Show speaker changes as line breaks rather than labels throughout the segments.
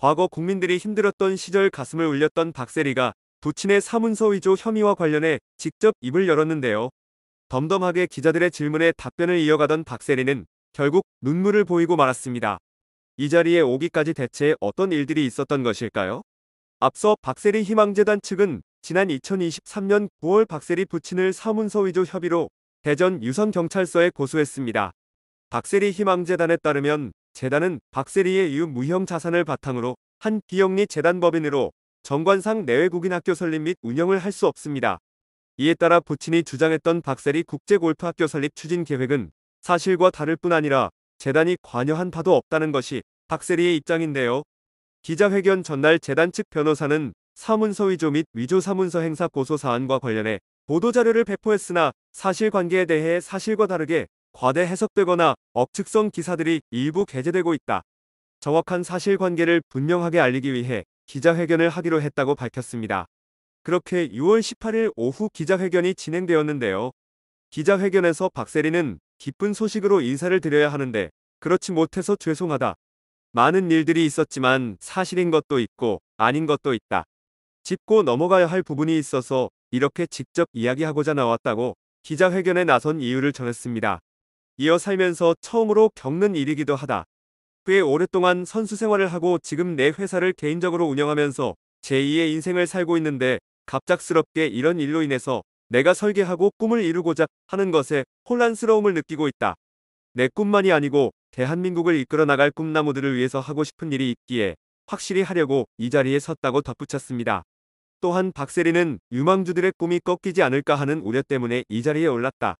과거 국민들이 힘들었던 시절 가슴을 울렸던 박세리가 부친의 사문서 위조 혐의와 관련해 직접 입을 열었는데요. 덤덤하게 기자들의 질문에 답변을 이어가던 박세리는 결국 눈물을 보이고 말았습니다. 이 자리에 오기까지 대체 어떤 일들이 있었던 것일까요? 앞서 박세리 희망재단 측은 지난 2023년 9월 박세리 부친을 사문서 위조 협의로 대전 유선경찰서에 고소했습니다. 박세리 희망재단에 따르면 재단은 박세리의 이웃 무형 자산을 바탕으로 한 비영리 재단법인으로 정관상 내외국인 학교 설립 및 운영을 할 수 없습니다. 이에 따라 부친이 주장했던 박세리 국제골프학교 설립 추진 계획은 사실과 다를 뿐 아니라 재단이 관여한 바도 없다는 것이 박세리의 입장인데요. 기자회견 전날 재단 측 변호사는 사문서 위조 및 위조 사문서 행사 고소 사안과 관련해 보도자료를 배포했으나 사실관계에 대해 사실과 다르게 과대 해석되거나 억측성 기사들이 일부 게재되고 있다. 정확한 사실관계를 분명하게 알리기 위해 기자회견을 하기로 했다고 밝혔습니다. 그렇게 6월 18일 오후 기자회견이 진행되었는데요. 기자회견에서 박세리는 기쁜 소식으로 인사를 드려야 하는데 그렇지 못해서 죄송하다. 많은 일들이 있었지만 사실인 것도 있고 아닌 것도 있다. 짚고 넘어가야 할 부분이 있어서 이렇게 직접 이야기하고자 나왔다고 기자회견에 나선 이유를 전했습니다. 이어 살면서 처음으로 겪는 일이기도 하다. 꽤 오랫동안 선수 생활을 하고 지금 내 회사를 개인적으로 운영하면서 제2의 인생을 살고 있는데 갑작스럽게 이런 일로 인해서 내가 설계하고 꿈을 이루고자 하는 것에 혼란스러움을 느끼고 있다. 내 꿈만이 아니고 대한민국을 이끌어 나갈 꿈나무들을 위해서 하고 싶은 일이 있기에 확실히 하려고 이 자리에 섰다고 덧붙였습니다. 또한 박세리는 유망주들의 꿈이 꺾이지 않을까 하는 우려 때문에 이 자리에 올랐다.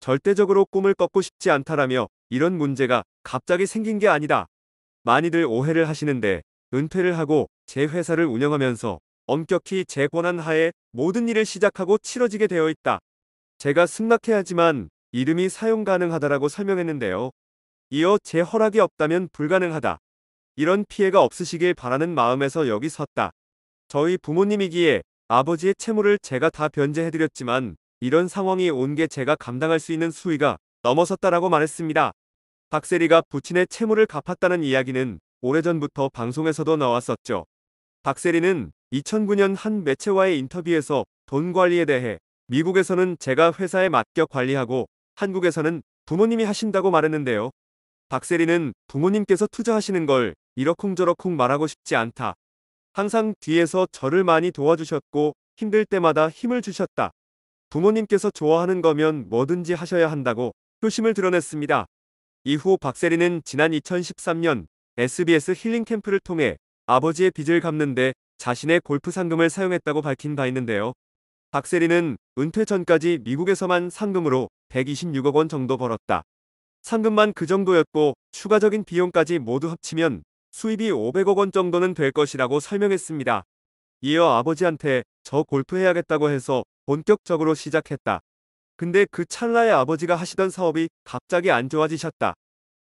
절대적으로 꿈을 꺾고 싶지 않다라며 이런 문제가 갑자기 생긴 게 아니다. 많이들 오해를 하시는데 은퇴를 하고 제 회사를 운영하면서 엄격히 제 권한 하에 모든 일을 시작하고 치러지게 되어 있다. 제가 승낙해야지만 이름이 사용 가능하다라고 설명했는데요. 이어 제 허락이 없다면 불가능하다. 이런 피해가 없으시길 바라는 마음에서 여기 섰다. 저희 부모님이기에 아버지의 채무를 제가 다 변제해드렸지만 이런 상황이 온 게 제가 감당할 수 있는 수위가 넘어섰다라고 말했습니다. 박세리가 부친의 채무를 갚았다는 이야기는 오래전부터 방송에서도 나왔었죠. 박세리는 2009년 한 매체와의 인터뷰에서 돈 관리에 대해 미국에서는 제가 회사에 맡겨 관리하고 한국에서는 부모님이 하신다고 말했는데요. 박세리는 부모님께서 투자하시는 걸 이러쿵저러쿵 말하고 싶지 않다. 항상 뒤에서 저를 많이 도와주셨고 힘들 때마다 힘을 주셨다. 부모님께서 좋아하는 거면 뭐든지 하셔야 한다고 효심을 드러냈습니다. 이후 박세리는 지난 2013년 SBS 힐링 캠프를 통해 아버지의 빚을 갚는데 자신의 골프 상금을 사용했다고 밝힌 바 있는데요. 박세리는 은퇴 전까지 미국에서만 상금으로 126억 원 정도 벌었다. 상금만 그 정도였고 추가적인 비용까지 모두 합치면 수입이 500억 원 정도는 될 것이라고 설명했습니다. 이어 아버지한테 저 골프해야겠다고 해서 본격적으로 시작했다. 근데 그찰나의 아버지가 하시던 사업이 갑자기 안 좋아지셨다.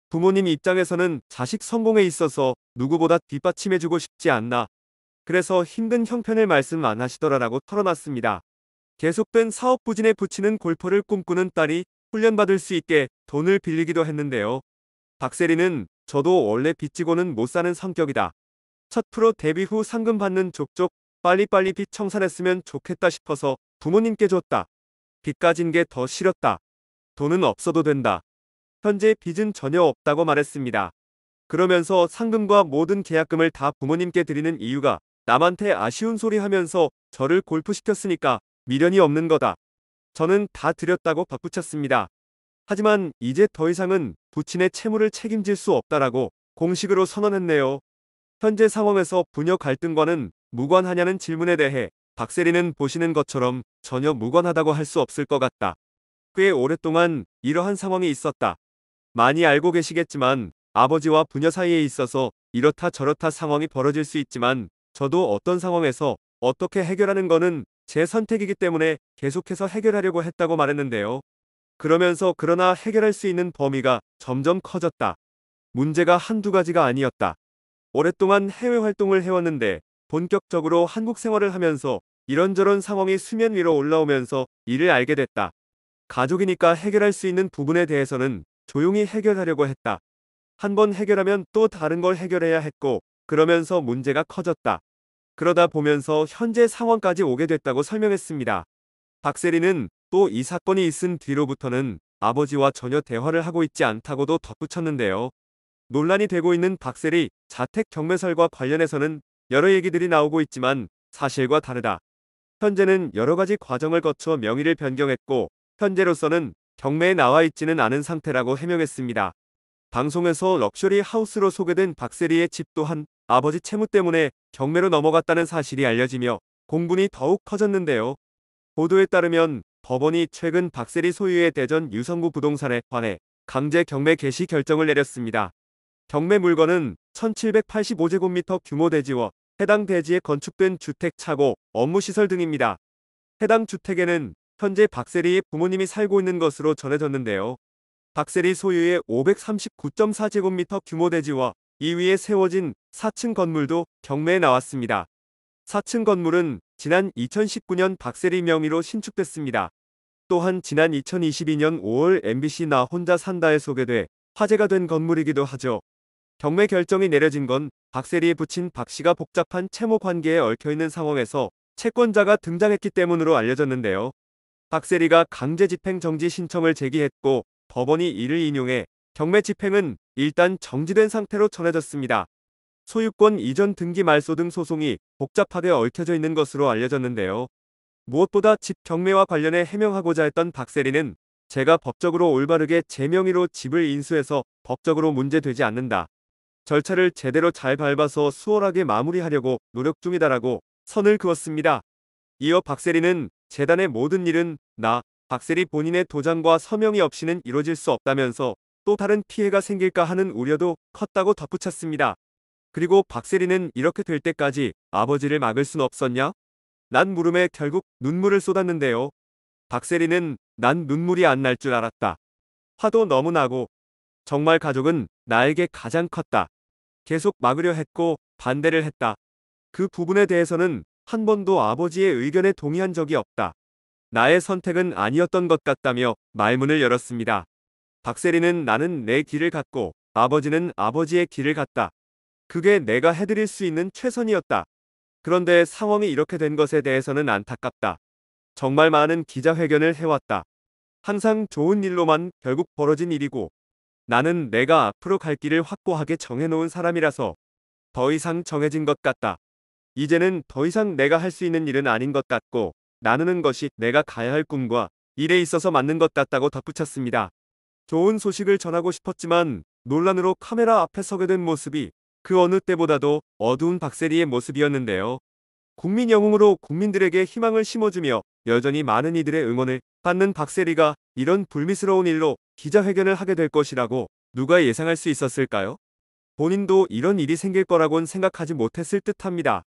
부모님 입장에서는 자식 성공에 있어서 누구보다 뒷받침해주고 싶지 않나. 그래서 힘든 형편을 말씀 안 하시더라라고 털어놨습니다. 계속된 사업 부진에 붙이는 골퍼를 꿈꾸는 딸이 훈련받을 수 있게 돈을 빌리기도 했는데요. 박세리는 저도 원래 빚지고는 못 사는 성격이다. 첫 프로 데뷔 후 상금 받는 족족 빨리빨리 빚 청산했으면 좋겠다 싶어서 부모님께 줬다. 빚 가진 게 더 싫었다. 돈은 없어도 된다. 현재 빚은 전혀 없다고 말했습니다. 그러면서 상금과 모든 계약금을 다 부모님께 드리는 이유가 남한테 아쉬운 소리 하면서 저를 골프시켰으니까 미련이 없는 거다. 저는 다 드렸다고 바꾸쳤습니다 하지만 이제 더 이상은 부친의 채무를 책임질 수 없다라고 공식으로 선언했네요. 현재 상황에서 부녀 갈등과는 무관하냐는 질문에 대해 박세리는 보시는 것처럼 전혀 무관하다고 할 수 없을 것 같다. 꽤 오랫동안 이러한 상황이 있었다. 많이 알고 계시겠지만 아버지와 부녀 사이에 있어서 이렇다 저렇다 상황이 벌어질 수 있지만 저도 어떤 상황에서 어떻게 해결하는 거는 제 선택이기 때문에 계속해서 해결하려고 했다고 말했는데요. 그러면서 그러나 해결할 수 있는 범위가 점점 커졌다. 문제가 한두 가지가 아니었다. 오랫동안 해외 활동을 해왔는데 본격적으로 한국 생활을 하면서 이런저런 상황이 수면 위로 올라오면서 이를 알게 됐다. 가족이니까 해결할 수 있는 부분에 대해서는 조용히 해결하려고 했다. 한 번 해결하면 또 다른 걸 해결해야 했고 그러면서 문제가 커졌다. 그러다 보면서 현재 상황까지 오게 됐다고 설명했습니다. 박세리는 또 이 사건이 있은 뒤로부터는 아버지와 전혀 대화를 하고 있지 않다고도 덧붙였는데요. 논란이 되고 있는 박세리 자택 경매설과 관련해서는 여러 얘기들이 나오고 있지만 사실과 다르다. 현재는 여러 가지 과정을 거쳐 명의를 변경했고 현재로서는 경매에 나와 있지는 않은 상태라고 해명했습니다. 방송에서 럭셔리 하우스로 소개된 박세리의 집 또한 아버지 채무 때문에 경매로 넘어갔다는 사실이 알려지며 공분이 더욱 커졌는데요. 보도에 따르면 법원이 최근 박세리 소유의 대전 유성구 부동산에 관해 강제 경매 개시 결정을 내렸습니다. 경매 물건은 1785제곱미터 규모 대지와 해당 대지에 건축된 주택 차고, 업무시설 등입니다. 해당 주택에는 현재 박세리의 부모님이 살고 있는 것으로 전해졌는데요. 박세리 소유의 539.4제곱미터 규모 대지와 이 위에 세워진 4층 건물도 경매에 나왔습니다. 4층 건물은 지난 2019년 박세리 명의로 신축됐습니다. 또한 지난 2022년 5월 MBC 나 혼자 산다에 소개돼 화제가 된 건물이기도 하죠. 경매 결정이 내려진 건 박세리에 붙인 박씨가 복잡한 채무 관계에 얽혀있는 상황에서 채권자가 등장했기 때문으로 알려졌는데요. 박세리가 강제 집행 정지 신청을 제기했고 법원이 이를 인용해 경매 집행은 일단 정지된 상태로 전해졌습니다. 소유권 이전 등기 말소 등 소송이 복잡하게 얽혀져 있는 것으로 알려졌는데요. 무엇보다 집 경매와 관련해 해명하고자 했던 박세리는 제가 법적으로 올바르게 제 명의로 집을 인수해서 법적으로 문제되지 않는다. 절차를 제대로 잘 밟아서 수월하게 마무리하려고 노력 중이다라고 선을 그었습니다. 이어 박세리는 재단의 모든 일은 나, 박세리 본인의 도장과 서명이 없이는 이루어질 수 없다면서 또 다른 피해가 생길까 하는 우려도 컸다고 덧붙였습니다. 그리고 박세리는 이렇게 될 때까지 아버지를 막을 순 없었냐? 난 물음에 결국 눈물을 쏟았는데요. 박세리는 난 눈물이 안 날 줄 알았다. 화도 너무 나고 정말 가족은 나에게 가장 컸다. 계속 막으려 했고 반대를 했다. 그 부분에 대해서는 한 번도 아버지의 의견에 동의한 적이 없다. 나의 선택은 아니었던 것 같다며 말문을 열었습니다. 박세리는 나는 내 길을 갔고 아버지는 아버지의 길을 갔다. 그게 내가 해드릴 수 있는 최선이었다. 그런데 상황이 이렇게 된 것에 대해서는 안타깝다. 정말 많은 기자회견을 해왔다. 항상 좋은 일로만 결국 벌어진 일이고 나는 내가 앞으로 갈 길을 확고하게 정해놓은 사람이라서 더 이상 정해진 것 같다. 이제는 더 이상 내가 할 수 있는 일은 아닌 것 같고 나누는 것이 내가 가야 할 꿈과 일에 있어서 맞는 것 같다고 덧붙였습니다. 좋은 소식을 전하고 싶었지만 논란으로 카메라 앞에 서게 된 모습이 그 어느 때보다도 어두운 박세리의 모습이었는데요. 국민 영웅으로 국민들에게 희망을 심어주며 여전히 많은 이들의 응원을 받는 박세리가 이런 불미스러운 일로 기자회견을 하게 될 것이라고 누가 예상할 수 있었을까요? 본인도 이런 일이 생길 거라곤 생각하지 못했을 듯합니다.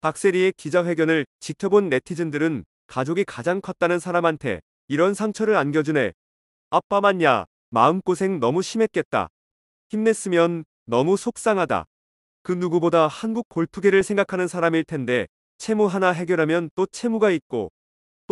박세리의 기자회견을 지켜본 네티즌들은 가족이 가장 컸다는 사람한테 이런 상처를 안겨주네. 아빠 맞냐? 마음고생 너무 심했겠다. 힘냈으면 너무 속상하다. 그 누구보다 한국 골프계를 생각하는 사람일 텐데 채무 하나 해결하면 또 채무가 있고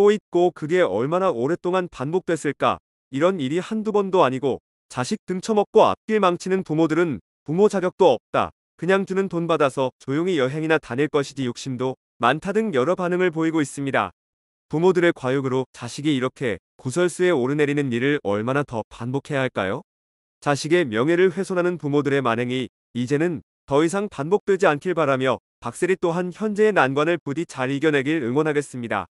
또 있고 그게 얼마나 오랫동안 반복됐을까. 이런 일이 한두 번도 아니고 자식 등쳐먹고 앞길 망치는 부모들은 부모 자격도 없다. 그냥 주는 돈 받아서 조용히 여행이나 다닐 것이지 욕심도 많다 등 여러 반응을 보이고 있습니다. 부모들의 과욕으로 자식이 이렇게 구설수에 오르내리는 일을 얼마나 더 반복해야 할까요? 자식의 명예를 훼손하는 부모들의 만행이 이제는 더 이상 반복되지 않길 바라며 박세리 또한 현재의 난관을 부디 잘 이겨내길 응원하겠습니다.